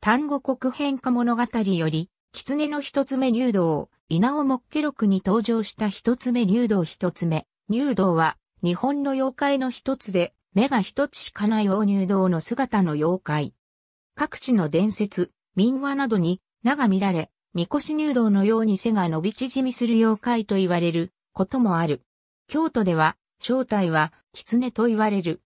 単語国変化物語より、狐の一つ目入道、稲尾目記録に登場した一つ目入道一つ目。入道は、日本の妖怪の一つで、目が一つしかない大入道の姿の妖怪。各地の伝説、民話などに、名が見られ、三越入道のように背が伸び縮みする妖怪と言われることもある。京都では、正体は、狐と言われる。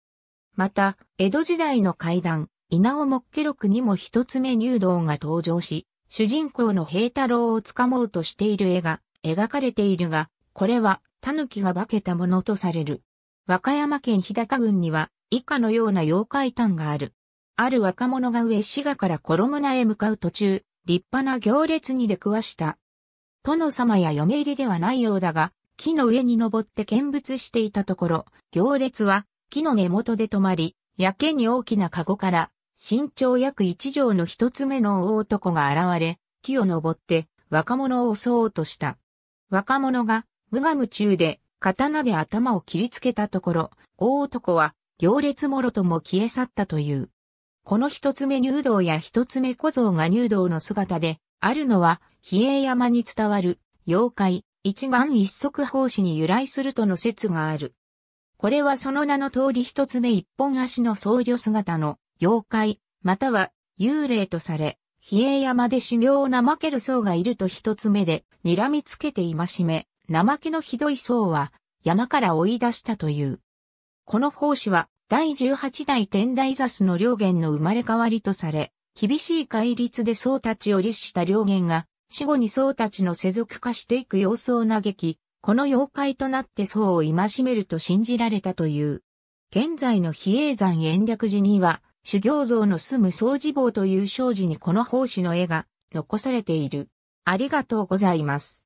また、江戸時代の怪談、稲尾目記録にも一つ目入道が登場し、主人公の平太郎をつかもうとしている絵が描かれているが、これは狸が化けたものとされる。和歌山県日高郡には以下のような妖怪譚がある。ある若者が上滋賀から衣名へ向かう途中、立派な行列に出くわした。殿様や嫁入りではないようだが、木の上に登って見物していたところ、行列は木の根元で止まり、やけに大きな籠から身長約一畳の一つ目の大男が現れ、木を登って若者を襲おうとした。若者が無我夢中で刀で頭を切りつけたところ、大男は行列もろとも消え去ったという。この一つ目入道や一つ目小僧が入道の姿で、あるのは、比叡山に伝わる、妖怪、一眼一足法師に由来するとの説がある。これはその名の通り一つ目一本足の僧侶姿の妖怪、または幽霊とされ、比叡山で修行を怠ける僧がいると一つ目で、睨みつけてしめ、怠けのひどい僧は、山から追い出したという。この法師は、第18代天台座主の良言の生まれ変わりとされ、厳しい戒律で僧たちを律した良言が、死後に僧たちの世俗化していく様子を嘆き、この妖怪となって僧を戒めると信じられたという。現在の比叡山延暦寺には、修行像の住む掃除坊という障子にこの奉師の絵が残されている。ありがとうございます。